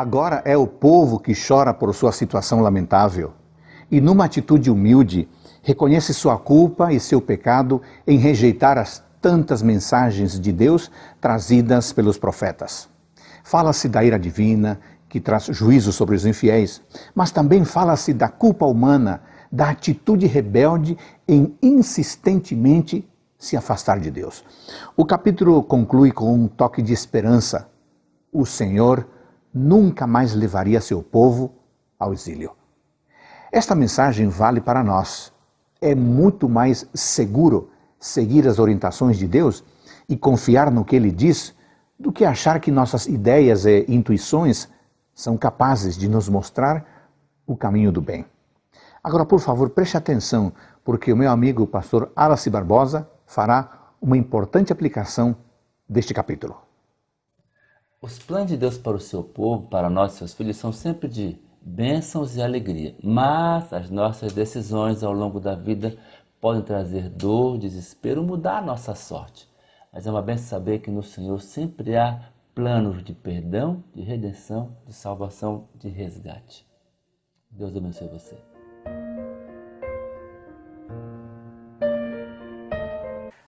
Agora é o povo que chora por sua situação lamentável e, numa atitude humilde, reconhece sua culpa e seu pecado em rejeitar as tantas mensagens de Deus trazidas pelos profetas. Fala-se da ira divina, que traz juízo sobre os infiéis, mas também fala-se da culpa humana, da atitude rebelde em insistentemente se afastar de Deus. O capítulo conclui com um toque de esperança. O Senhor nunca mais levaria seu povo ao exílio. Esta mensagem vale para nós. É muito mais seguro seguir as orientações de Deus e confiar no que Ele diz do que achar que nossas ideias e intuições são capazes de nos mostrar o caminho do bem. Agora, por favor, preste atenção, porque o meu amigo o pastor Alice Barbosa fará uma importante aplicação deste capítulo. Os planos de Deus para o seu povo, para nós, seus filhos, são sempre de bênçãos e alegria, mas as nossas decisões ao longo da vida podem trazer dor, desespero, mudar a nossa sorte. Mas é uma benção saber que no Senhor sempre há planos de perdão, de redenção, de salvação, de resgate. Deus abençoe você.